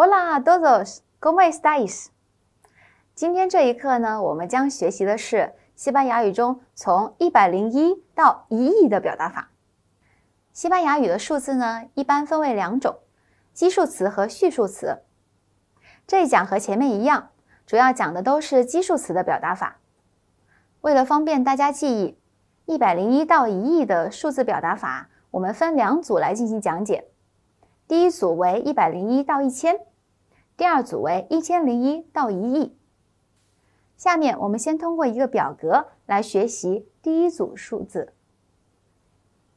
Hola, todos. Como estais? 今天这一课呢，我们将学习的是西班牙语中从一百零一到一亿的表达法。西班牙语的数字呢，一般分为两种：基数词和序数词。这一讲和前面一样，主要讲的都是基数词的表达法。为了方便大家记忆，一百零一到一亿的数字表达法，我们分两组来进行讲解。第一组为一百零一到一千。第二组为一千零一到一亿。下面我们先通过一个表格来学习第一组数字。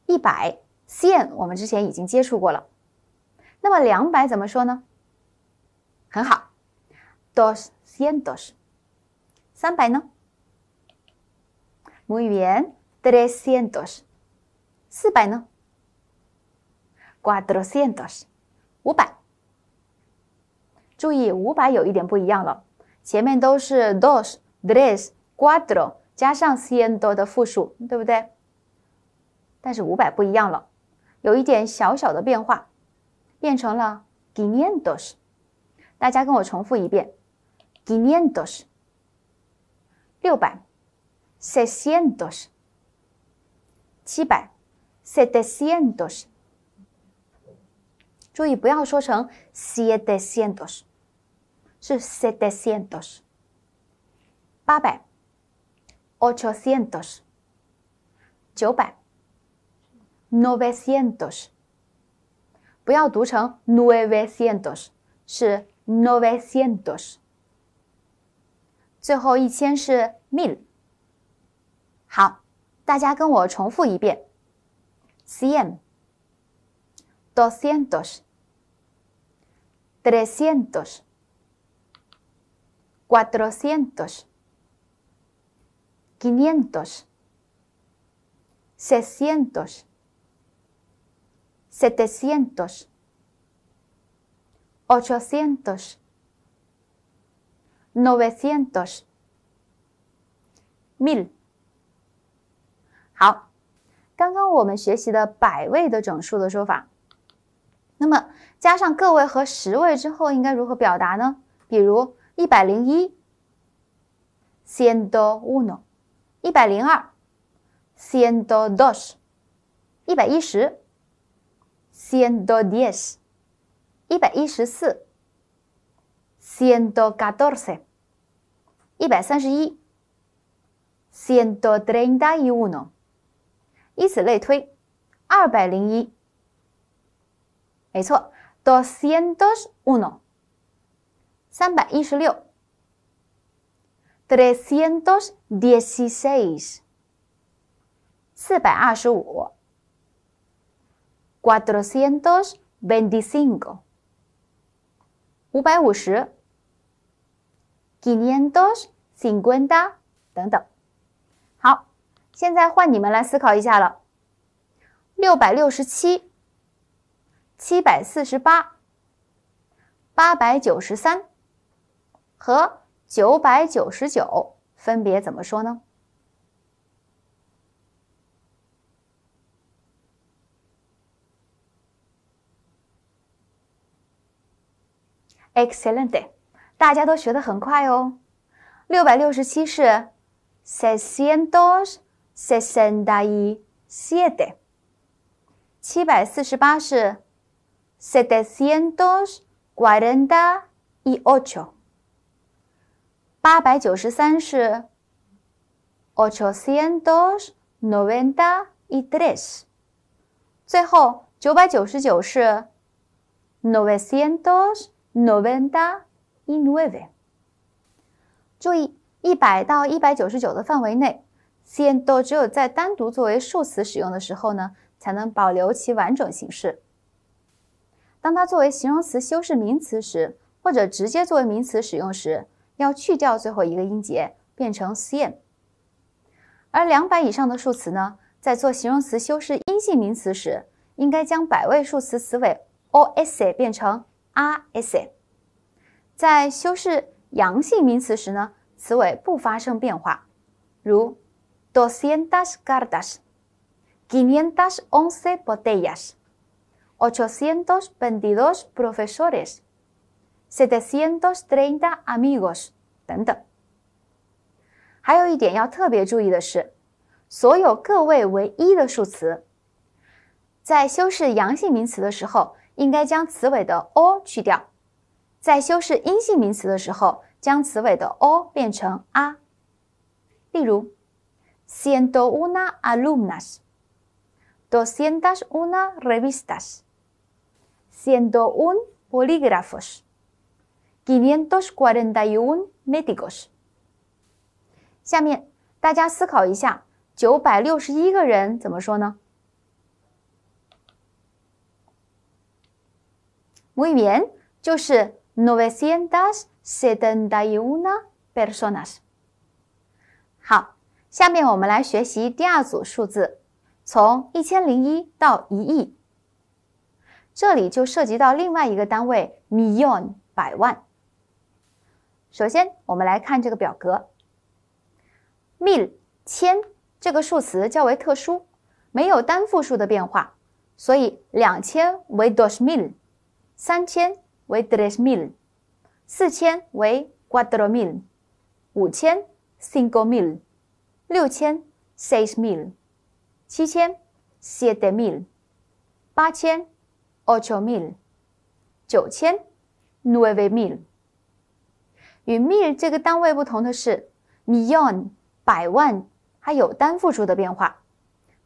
一百 c e n 我们之前已经接触过了。那么两百怎么说呢？很好，doscientos。三百呢？muy bien，trescientos。四百呢？cuatrocientos。五百。注意，五百有一点不一样了。前面都是 dos, tres, cuatro，加上 c i e n t o 的复数，对不对？但是五百不一样了，有一点小小的变化，变成了 q u i n e n dos。大家跟我重复一遍 q u i n e n dos。六百 secientos，七百 setecientos。注意不要说成 setecientos。是 setecientos，八百，ochocientos，九百，novecientos，不要读成 nuevecientos，是 novecientos，最后一千是 mil。好，大家跟我重复一遍：cm，doscientos，trescientos。ochocientos, n o v 六 c i e n 百、九 s mil。好，刚刚我们学习的百位的整数的说法，那么加上个位和十位之后，应该如何表达呢？比如一百零一，ciento uno；一百零二，ciento dos；一百一十，ciento diez；一百一十四，ciento catorce；一百三十一，ciento treinta y uno。以此类推，二百零一，没错，doscientos uno。三百一十六，trescientos dieciséis；四百二十五，cuatrocientos veinticinco；五百五十，quinientos cincuenta；等等。好，现在换你们来思考一下了。六百六十七，七百四十八，八百九十三。和九百九十九分别怎么说呢 e x c e l l e n t 大家都学的很快哦。六百六十七是 seiscientos sesenta y siete。七百四十八是 setecientos cuarenta y ocho。八百九十三是 ochocientos noventa y tres，最后九百九十九是 novecientos noventa y nueve。注意，一百到一百九十九的范围内，cientos 只有在单独作为数词使用的时候呢，才能保留其完整形式。当它作为形容词修饰名词时，或者直接作为名词使用时。要去掉最后一个音节，变成 c i n 而两百以上的数词呢，在做形容词修饰阴性名词时，应该将百位数词词尾 o s e 变成 r s e。在修饰阳性名词时呢，词尾不发生变化。如 doscientas g a r d a s quinientas once botellas, ochocientos veintidós profesores。s i e n d o t r i n a amigos，等等。还有一点要特别注意的是，所有个位为一的数词，在修饰阳性名词的时候，应该将词尾的 o 去掉；在修饰阴性名词的时候，将词尾的 o 变成 a。例如 c i e n t o una alumna，doscientas s una revistas，siento un p o l í g r a f o s 几人都是寡人带用没得下面大家思考一下，九百六十一个人怎么说呢？muy bien，就是 n o v c i n s s e e n a y u n personas。好，下面我们来学习第二组数字，从一千零一到一亿。这里就涉及到另外一个单位 m i l l o n 百万。首先，我们来看这个表格。mil 千这个数词较为特殊，没有单复数的变化，所以两千为 dos mil，三千为 tres mil，四千为 cuatro mil，五千 ciento mil，六千 seis mil，七千 siete mil，八千 ocho mil，九千 nueve mil。与 “mill” 这个单位不同的是，“million” 百万，它有单复数的变化。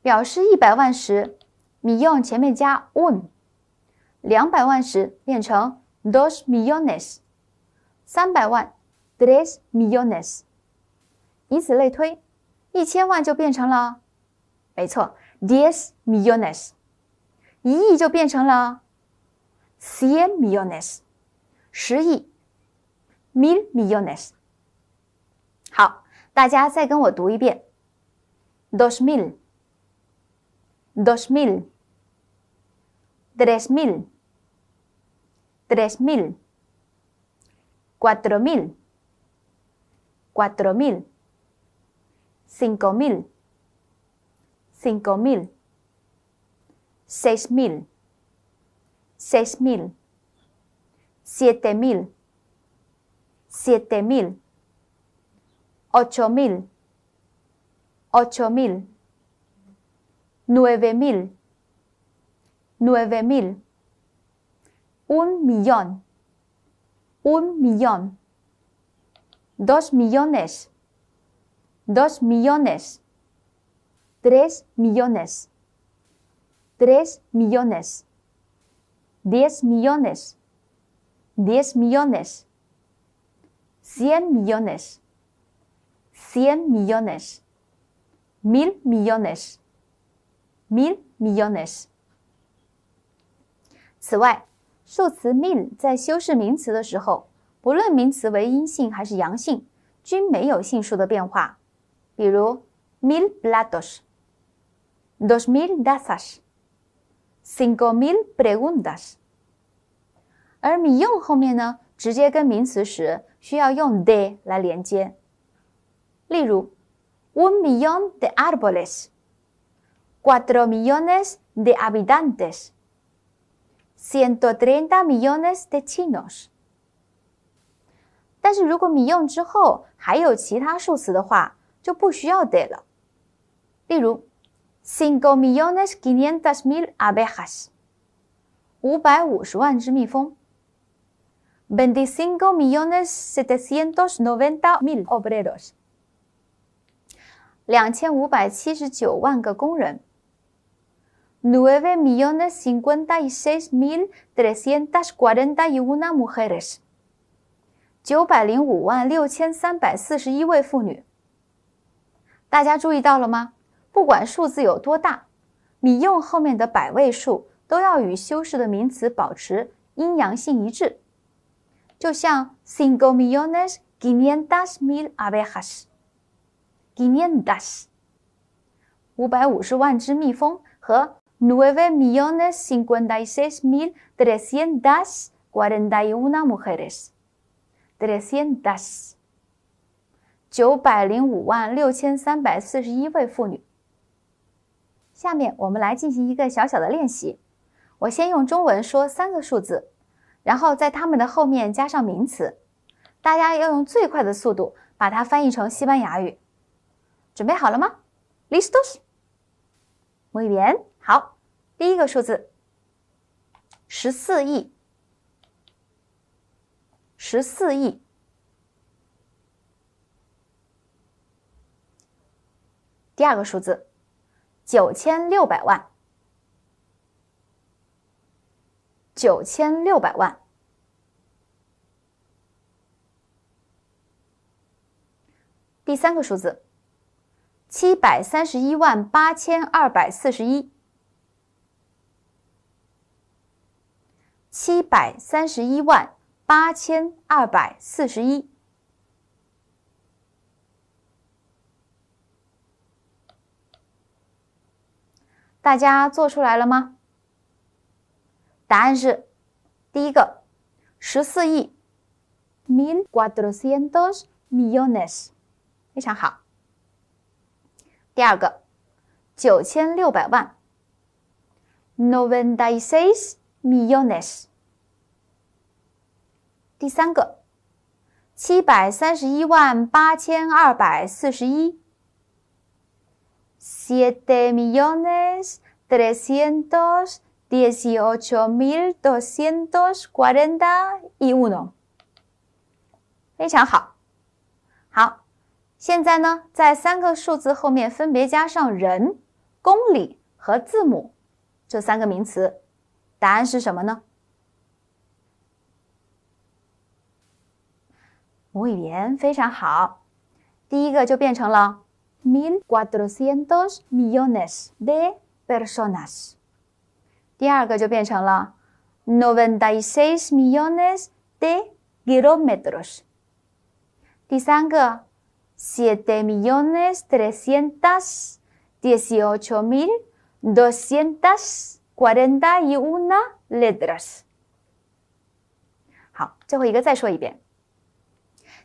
表示一百万时，“million” 前面加 “un”；两百万时变成 “dos millones”；三百万 “tres millones”，以此类推，一千万就变成了 “mil 没错 millones”，一亿就变成了 “cien millones”，十亿。mil millones. Dos mil, dos mil, tres mil, tres mil, cuatro mil, cuatro mil, cinco mil, cinco mil, seis mil, seis mil, siete mil siete mil, ocho mil, ocho mil, nueve mil, nueve mil, un millón, un millón, dos millones, dos millones, tres millones, tres millones, diez millones, diez millones cien m i l l o n e s cien millones，mil millones，mil millones。此外，数词 mil 在修饰名词的时候，不论名词为阴性还是阳性，均没有性数的变化。比如 mil platos，dos mil dasas，cinco mil breundas。而 mil 用后面呢，直接跟名词时。需要用 de un millón de árboles, cuatro millones de habitantes, Ciento treinta millones de chinos. chinos。但是如果 million 之后还有其他数词的话，就不需要 de cinco millones quinientas mil abejas，五百五十万只蜜蜂。v e n t i c i n c o millones setecientos noventa mil obreros，两千五百七十九万个工人。Nueve millones cincuenta y seis mil trescientas cuarenta y una mujeres，九百零五万六千三百四十一位妇女。大家注意到了吗？不管数字有多大，米用后面的百位数都要与修饰的名词保持阴阳性一致。就像 cinco millones quinientas mil abejas，quinientas，五百五十万只蜜蜂和 nueve millones cincuenta y seis mil trescientas cuarenta y una mujeres，trescientas，九百零五万六千三百四十一位妇女。下面我们来进行一个小小的练习，我先用中文说三个数字。然后在他们的后面加上名词，大家要用最快的速度把它翻译成西班牙语。准备好了吗？Listos？摸一遍，好。第一个数字，十四亿。十四亿。第二个数字，九千六百万。九千六百万。第三个数字，七百三十一万八千二百四十一，七百三十一万八千二百四十一。大家做出来了吗？答案是第一个十四亿 mil cuatrocientos millones，非常好。第二个九千六百万 n o v e n c i e s e i s millones。第三个七百三十一万八千二百四十一 siete millones trescientos Dieciocho mil doscientos cuarenta y uno，非常好，好，现在呢，在三个数字后面分别加上人、公里和字母这三个名词，答案是什么呢？母语言非常好，第一个就变成了 mil cuatrocientos millones de personas。El segundo se en 96 millones de kilómetros. El tercero, 7 millones 318 mil 241 letras. Bien, el último, lo digo de nuevo.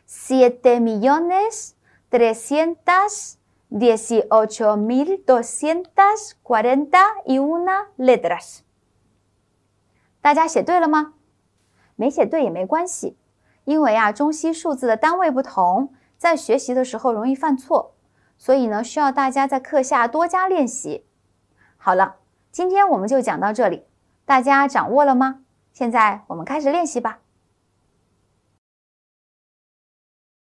7 millones 300 Dieciocho mil o s c e n t o s cuarenta y una letras。大家写对了吗？没写对也没关系，因为啊，中西数字的单位不同，在学习的时候容易犯错，所以呢，需要大家在课下多加练习。好了，今天我们就讲到这里，大家掌握了吗？现在我们开始练习吧。